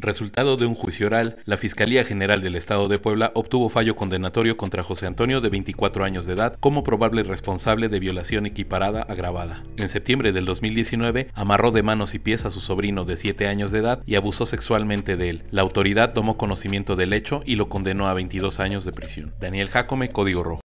Resultado de un juicio oral, la Fiscalía General del Estado de Puebla obtuvo fallo condenatorio contra José Antonio de 24 años de edad como probable responsable de violación equiparada agravada. En septiembre del 2019, amarró de manos y pies a su sobrino de 7 años de edad y abusó sexualmente de él. La autoridad tomó conocimiento del hecho y lo condenó a 22 años de prisión. Daniel Jacome, Código Rojo.